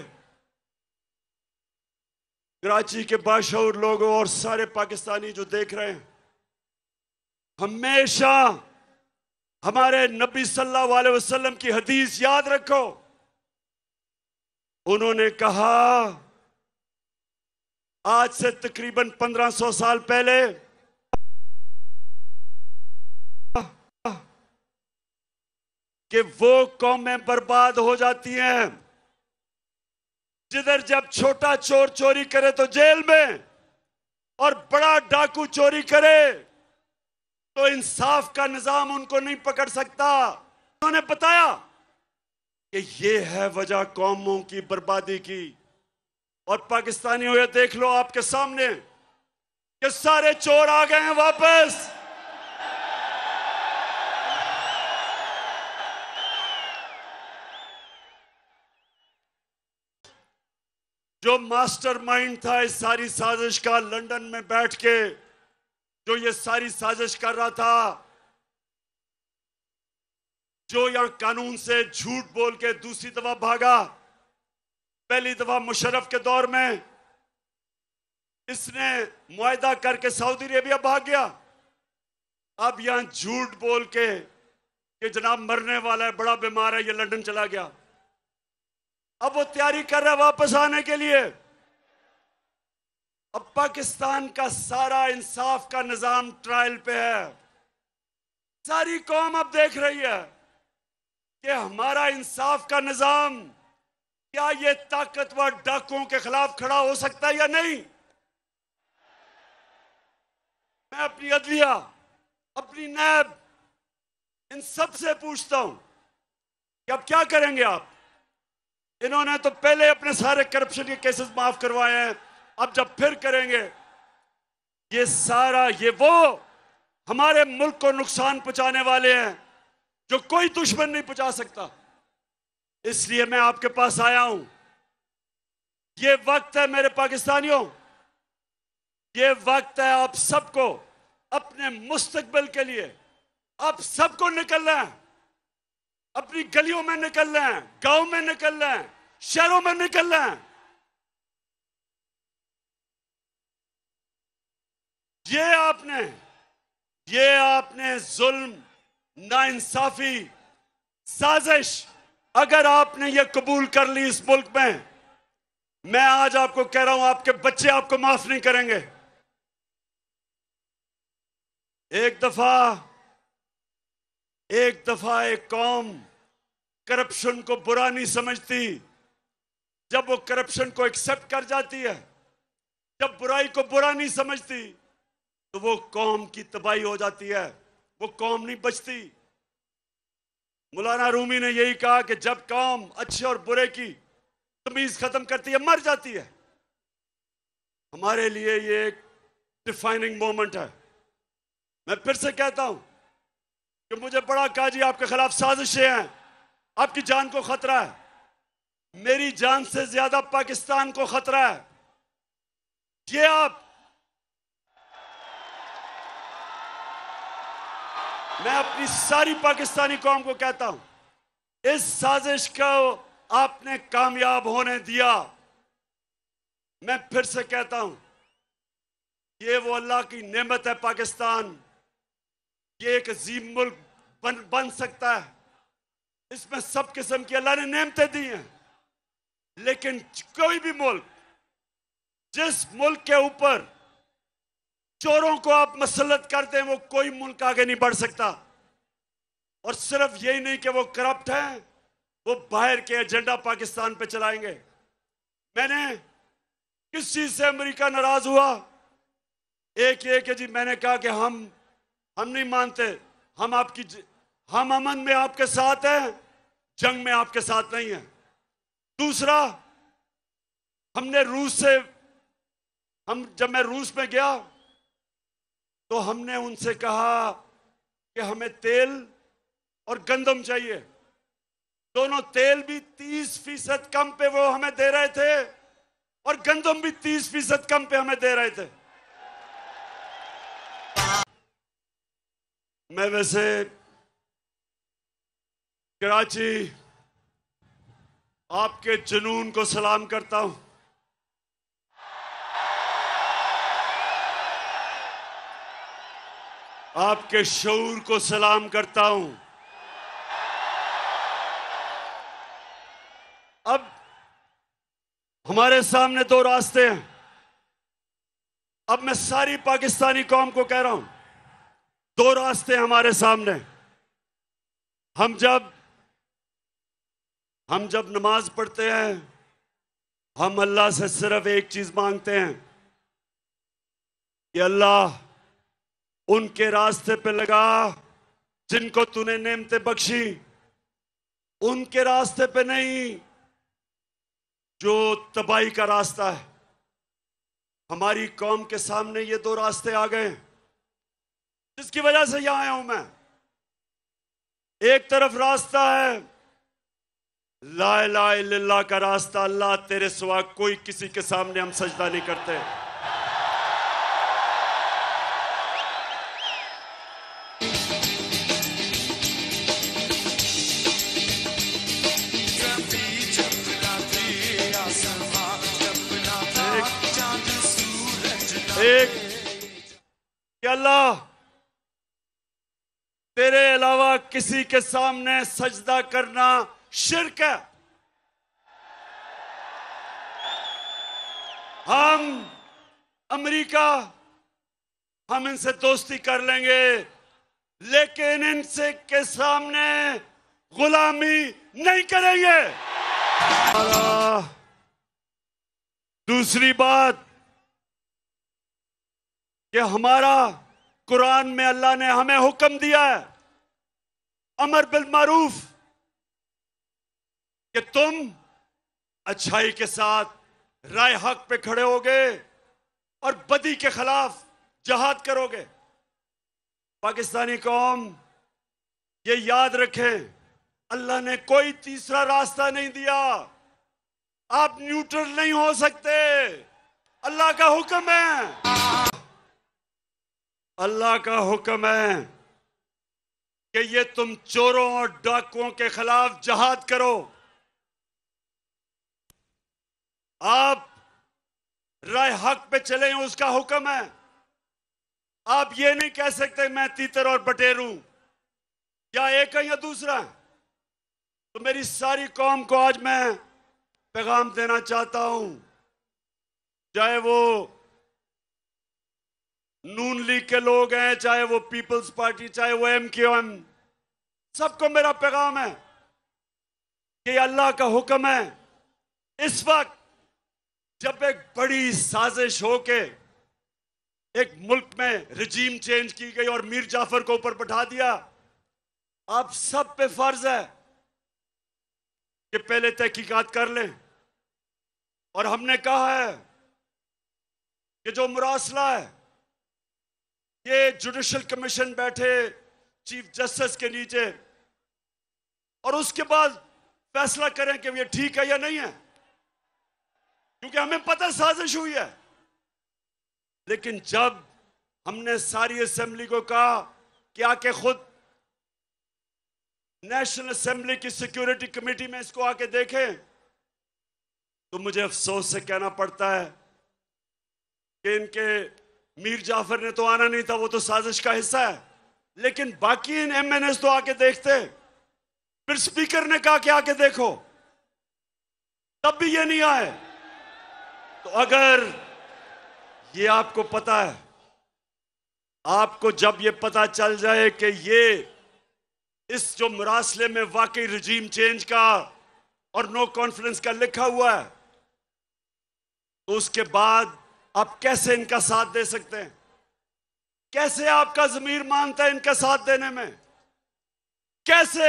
कराची के बाशहूर लोगों और सारे पाकिस्तानी जो देख रहे हैं हमेशा हमारे नबी सल्लल्लाहु अलैहि वसल्लम की हदीस याद रखो उन्होंने कहा आज से तकरीबन 1500 साल पहले कि वो कौमें बर्बाद हो जाती हैं जिधर जब छोटा चोर चोरी करे तो जेल में और बड़ा डाकू चोरी करे तो इंसाफ का निजाम उनको नहीं पकड़ सकता उन्होंने बताया कि ये है वजह कौमों की बर्बादी की और पाकिस्तानी हुए देख लो आपके सामने कि सारे चोर आ गए हैं वापस जो मास्टरमाइंड था इस सारी साजिश का लंदन में बैठ के जो ये सारी साजिश कर रहा था जो यहां कानून से झूठ बोल के दूसरी दफा भागा पहली दफा मुशरफ के दौर में इसने मुआदा करके सऊदी अरेबिया भाग गया अब यहां झूठ बोल के कि जनाब मरने वाला है बड़ा बीमार है ये लंदन चला गया अब वो तैयारी कर रहा है वापस आने के लिए अब पाकिस्तान का सारा इंसाफ का निजाम ट्रायल पे है सारी कौम अब देख रही है कि हमारा इंसाफ का निजाम क्या ये ताकतवर डाकुओं के खिलाफ खड़ा हो सकता है या नहीं मैं अपनी अदलिया अपनी नैब इन सब से पूछता हूं कि अब क्या करेंगे आप इन्होंने तो पहले अपने सारे करप्शन के केसेस माफ करवाए हैं अब जब फिर करेंगे ये सारा ये वो हमारे मुल्क को नुकसान पहुंचाने वाले हैं जो कोई दुश्मन नहीं पहुंचा सकता इसलिए मैं आपके पास आया हूं ये वक्त है मेरे पाकिस्तानियों ये वक्त है आप सबको अपने मुस्तकबिल के लिए आप सबको निकलना है अपनी गलियों में निकल रहे हैं गांव में निकल रहे हैं शहरों में निकल रहे हैं ये आपने ये आपने जुल्म नाइंसाफी साजिश अगर आपने ये कबूल कर ली इस मुल्क में मैं आज आपको कह रहा हूं आपके बच्चे आपको माफ नहीं करेंगे एक दफा एक दफा एक कौम करप्शन को बुरा नहीं समझती जब वो करप्शन को एक्सेप्ट कर जाती है जब बुराई को बुरा नहीं समझती तो वो कौम की तबाही हो जाती है वो कौम नहीं बचती मौलाना रूमी ने यही कहा कि जब कौम अच्छे और बुरे की तमीज खत्म करती है मर जाती है हमारे लिए ये एक डिफाइनिंग मोमेंट है मैं फिर से कहता हूं कि मुझे बड़ा काजी आपके खिलाफ साजिशें हैं आपकी जान को खतरा है मेरी जान से ज्यादा पाकिस्तान को खतरा है ये आप मैं अपनी सारी पाकिस्तानी कौम को कहता हूं इस साजिश को आपने कामयाब होने दिया मैं फिर से कहता हूं ये वो अल्लाह की नेमत है पाकिस्तान ये एक अजीम मुल्क बन बन सकता है इसमें सब किस्म की अल्लाह ने नियमतें दी हैं लेकिन कोई भी मुल्क जिस मुल्क के ऊपर चोरों को आप मसलत करते हैं वो कोई मुल्क आगे नहीं बढ़ सकता और सिर्फ यही नहीं कि वो करप्ट हैं वो बाहर के एजेंडा पाकिस्तान पे चलाएंगे मैंने किस चीज से अमेरिका नाराज हुआ एक ये कि जी मैंने कहा कि हम हम नहीं मानते हम आपकी हम अमन में आपके साथ हैं जंग में आपके साथ नहीं है दूसरा हमने रूस से हम जब मैं रूस में गया तो हमने उनसे कहा कि हमें तेल और गंदम चाहिए दोनों तेल भी तीस फीसद कम पे वो हमें दे रहे थे और गंदम भी तीस फीसद कम पे हमें दे रहे थे मैं वैसे कराची आपके जुनून को सलाम करता हूं आपके शूर को सलाम करता हूं अब हमारे सामने दो रास्ते हैं अब मैं सारी पाकिस्तानी कौम को कह रहा हूं दो रास्ते हमारे सामने हम जब हम जब नमाज पढ़ते हैं हम अल्लाह से सिर्फ एक चीज मांगते हैं कि अल्लाह उनके रास्ते पे लगा जिनको तूने नेमते बख्शी उनके रास्ते पे नहीं जो तबाही का रास्ता है हमारी कौम के सामने ये दो रास्ते आ गए हैं जिसकी वजह से यहां आया हूं मैं एक तरफ रास्ता है ला ला ला का रास्ता अल्लाह तेरे सिवा कोई किसी के सामने हम सजदा नहीं करते एक अल्लाह तेरे अलावा किसी के सामने सजदा करना शिरक है हम अमेरिका हम इनसे दोस्ती कर लेंगे लेकिन इनसे के सामने गुलामी नहीं करेंगे दूसरी बात कि हमारा कुरान में अल्लाह ने हमें हुक्म दिया है अमर बिल मारूफ कि तुम अच्छाई के साथ राय हक पे खड़े होगे और बदी के खिलाफ जहाद करोगे पाकिस्तानी कौम ये याद रखे अल्लाह ने कोई तीसरा रास्ता नहीं दिया आप न्यूट्रल नहीं हो सकते अल्लाह का हुक्म है अल्लाह का हुक्म है कि ये तुम चोरों और डाकुओं के खिलाफ जहाद करो आप राय हक पे चले उसका हुक्म है आप ये नहीं कह सकते मैं तीतर और बटेर हूं या एक है या दूसरा है तो मेरी सारी कौम को आज मैं पैगाम देना चाहता हूं चाहे वो नून लीग के लोग हैं चाहे वो पीपल्स पार्टी चाहे वो एम क्यू एम सबको मेरा पैगाम है कि अल्लाह का हुक्म है इस वक्त जब एक बड़ी साजिश होके एक मुल्क में रिजीम चेंज की गई और मीर जाफर को ऊपर बैठा दिया आप सब पे फर्ज है कि पहले तहकीकात कर लें और हमने कहा है कि जो मुरासला है ये जुडिशल कमीशन बैठे चीफ जस्टिस के नीचे और उसके बाद फैसला करें कि ये ठीक है या नहीं है क्योंकि हमें पता साजिश हुई है लेकिन जब हमने सारी असेंबली को कहा कि आके खुद नेशनल असेंबली की सिक्योरिटी कमेटी में इसको आके देखें तो मुझे अफसोस से कहना पड़ता है कि इनके मीर जाफर ने तो आना नहीं था वो तो साजिश का हिस्सा है लेकिन बाकी इन एमएनएस तो आके देखते फिर स्पीकर ने कहा कि आके देखो तब भी ये नहीं आए तो अगर ये आपको पता है आपको जब ये पता चल जाए कि ये इस जो मरासले में वाकई रिजीम चेंज का और नो कॉन्फिडेंस का लिखा हुआ है तो उसके बाद आप कैसे इनका साथ दे सकते हैं कैसे आपका जमीर मानता है इनका साथ देने में कैसे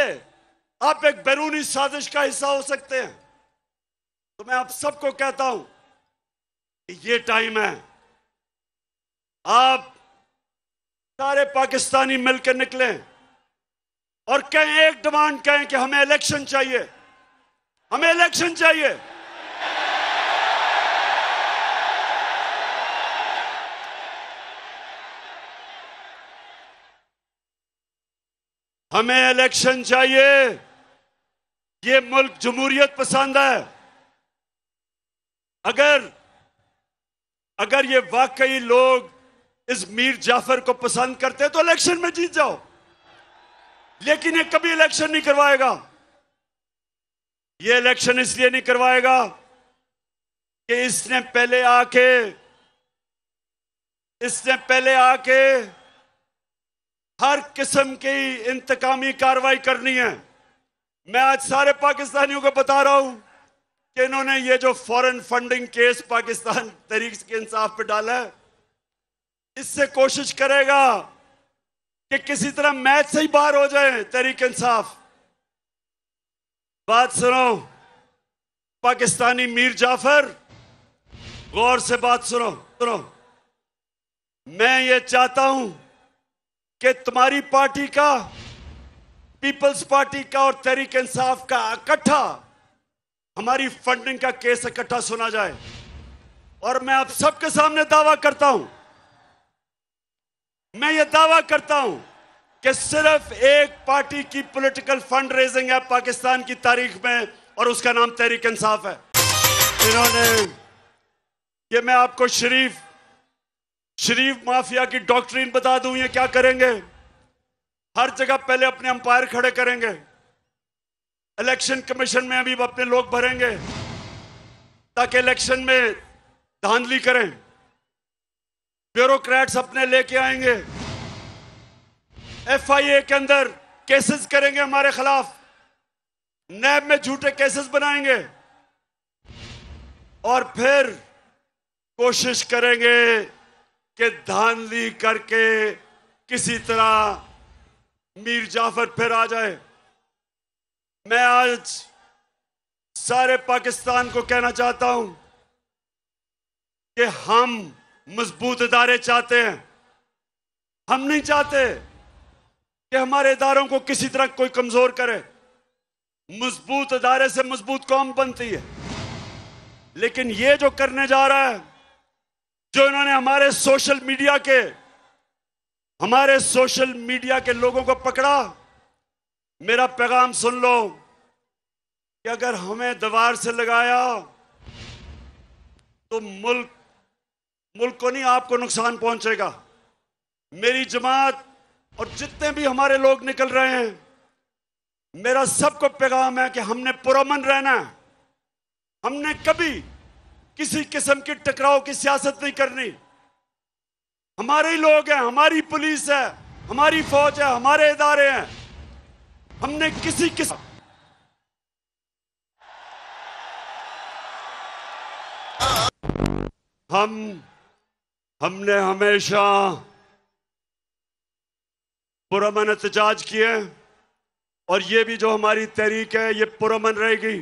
आप एक बैरूनी साजिश का हिस्सा हो सकते हैं तो मैं आप सबको कहता हूं कि ये टाइम है आप सारे पाकिस्तानी मिलकर निकले और कहें एक डिमांड कहें कि हमें इलेक्शन चाहिए हमें इलेक्शन चाहिए हमें इलेक्शन चाहिए ये मुल्क जमहूरियत पसंद है अगर अगर ये वाकई लोग इस मीर जाफर को पसंद करते तो इलेक्शन में जीत जाओ लेकिन ये कभी इलेक्शन नहीं करवाएगा ये इलेक्शन इसलिए नहीं करवाएगा कि इसने पहले आके इसने पहले आके हर किस्म की इंतकामी कार्रवाई करनी है मैं आज सारे पाकिस्तानियों को बता रहा हूं कि इन्होंने ये जो फॉरेन फंडिंग केस पाकिस्तान तरीक के इंसाफ पे डाला है इससे कोशिश करेगा कि किसी तरह मैच से ही बाहर हो जाए तरीक इंसाफ बात सुनो पाकिस्तानी मीर जाफर गौर से बात सुनो सुनो मैं ये चाहता हूं कि तुम्हारी पार्टी का पीपल्स पार्टी का और तहरीक इंसाफ का इकट्ठा हमारी फंडिंग का केस इकट्ठा सुना जाए और मैं आप सबके सामने दावा करता हूं मैं यह दावा करता हूं कि सिर्फ एक पार्टी की पॉलिटिकल फंड रेजिंग है पाकिस्तान की तारीख में और उसका नाम तहरीक इंसाफ है इन्होंने ये मैं आपको शरीफ शरीफ माफिया की डॉक्ट्रीन बता दूं ये क्या करेंगे हर जगह पहले अपने अंपायर खड़े करेंगे इलेक्शन कमीशन में अभी अपने लोग भरेंगे ताकि इलेक्शन में धांधली करें ब्यूरोक्रेट्स अपने लेके आएंगे एफआईए के अंदर केसेस करेंगे हमारे खिलाफ नैब में झूठे केसेस बनाएंगे और फिर कोशिश करेंगे कि ली करके किसी तरह मीर जाफर फिर आ जाए मैं आज सारे पाकिस्तान को कहना चाहता हूं कि हम मजबूत इदारे चाहते हैं हम नहीं चाहते कि हमारे इदारों को किसी तरह कोई कमजोर करे मजबूत इदारे से मजबूत कौम बनती है लेकिन ये जो करने जा रहा है जो इन्होंने हमारे सोशल मीडिया के हमारे सोशल मीडिया के लोगों को पकड़ा मेरा पैगाम सुन लो कि अगर हमें दवार से लगाया तो मुल्क मुल्क को नहीं आपको नुकसान पहुंचेगा मेरी जमात और जितने भी हमारे लोग निकल रहे हैं मेरा सबको पैगाम है कि हमने पुरमन रहना है हमने कभी किसी किस्म के टकराव की सियासत नहीं करनी हमारे लोग हैं हमारी पुलिस है हमारी फौज है हमारे इदारे हैं हमने किसी किस्म हम हमने हमेशा पुरमन एहतजाज किए और ये भी जो हमारी तहरीक है ये पुरमन रहेगी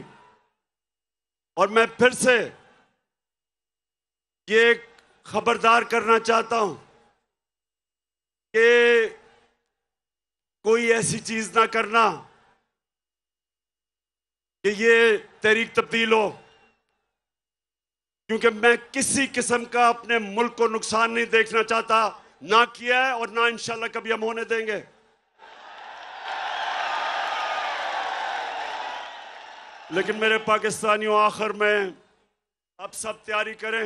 और मैं फिर से ये खबरदार करना चाहता हूं कि कोई ऐसी चीज ना करना कि ये तहरीक तब्दील हो क्योंकि मैं किसी किस्म का अपने मुल्क को नुकसान नहीं देखना चाहता ना किया है और ना इंशाल्लाह कभी हम होने देंगे लेकिन मेरे पाकिस्तानियों आखिर में अब सब तैयारी करें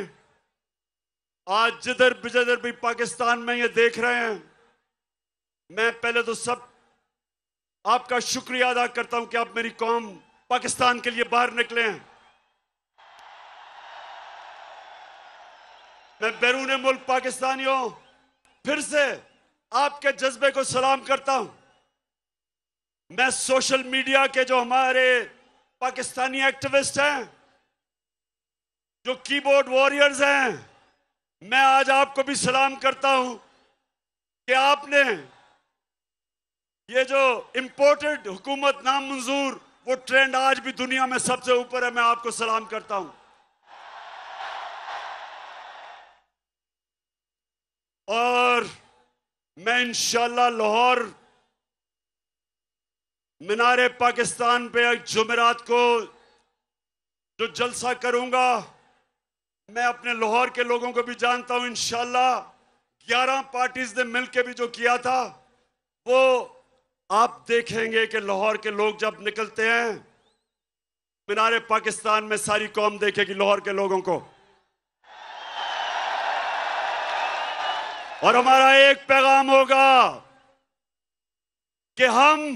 आज जिधर बिजर भी पाकिस्तान में ये देख रहे हैं मैं पहले तो सब आपका शुक्रिया अदा करता हूं कि आप मेरी कौम पाकिस्तान के लिए बाहर निकले हैं मैं बैरून मुल्क पाकिस्तानियों फिर से आपके जज्बे को सलाम करता हूं मैं सोशल मीडिया के जो हमारे पाकिस्तानी एक्टिविस्ट हैं जो कीबोर्ड वॉरियर्स हैं मैं आज आपको भी सलाम करता हूं कि आपने ये जो इंपोर्टेड हुकूमत नाम मंजूर वो ट्रेंड आज भी दुनिया में सबसे ऊपर है मैं आपको सलाम करता हूं और मैं इंशाला लाहौर मीनारे पाकिस्तान पे एक जुमेरात को जो जलसा करूंगा मैं अपने लाहौर के लोगों को भी जानता हूं इनशाला ग्यारह पार्टीज ने मिलकर भी जो किया था वो आप देखेंगे कि लाहौर के लोग जब निकलते हैं मीनारे पाकिस्तान में सारी कौम देखेगी लाहौर के लोगों को और हमारा एक पैगाम होगा कि हम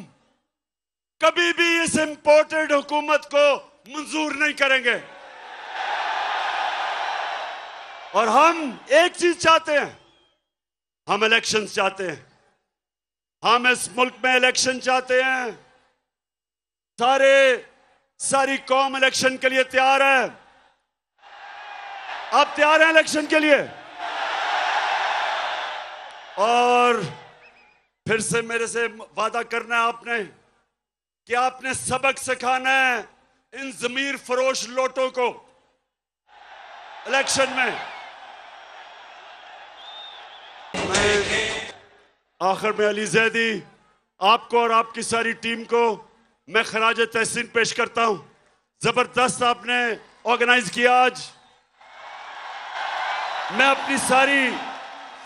कभी भी इस इंपोर्टेड हुकूमत को मंजूर नहीं करेंगे और हम एक चीज चाहते हैं हम इलेक्शन चाहते हैं हम इस मुल्क में इलेक्शन चाहते हैं सारे सारी कौम इलेक्शन के लिए तैयार है आप तैयार हैं इलेक्शन के लिए और फिर से मेरे से वादा करना है आपने कि आपने सबक सिखाना है इन जमीर फरोश लोटों को इलेक्शन में आखिर में अली जैदी आपको और आपकी सारी टीम को मैं खराज तहसीन पेश करता हूं जबरदस्त आपने ऑर्गेनाइज किया आज मैं अपनी सारी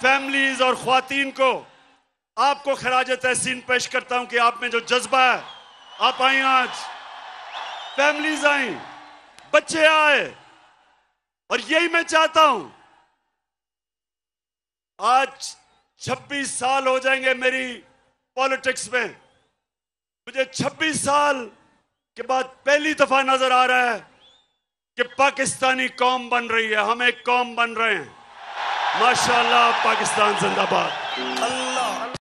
फैमिलीज और खातन को आपको खराज तहसीन पेश करता हूं कि आप में जो जज्बा है आप आई आज फैमिलीज आई बच्चे आए और यही मैं चाहता हूं आज 26 साल हो जाएंगे मेरी पॉलिटिक्स में मुझे 26 साल के बाद पहली दफा नजर आ रहा है कि पाकिस्तानी कौम बन रही है हम एक कौम बन रहे हैं माशाल्लाह पाकिस्तान जिंदाबाद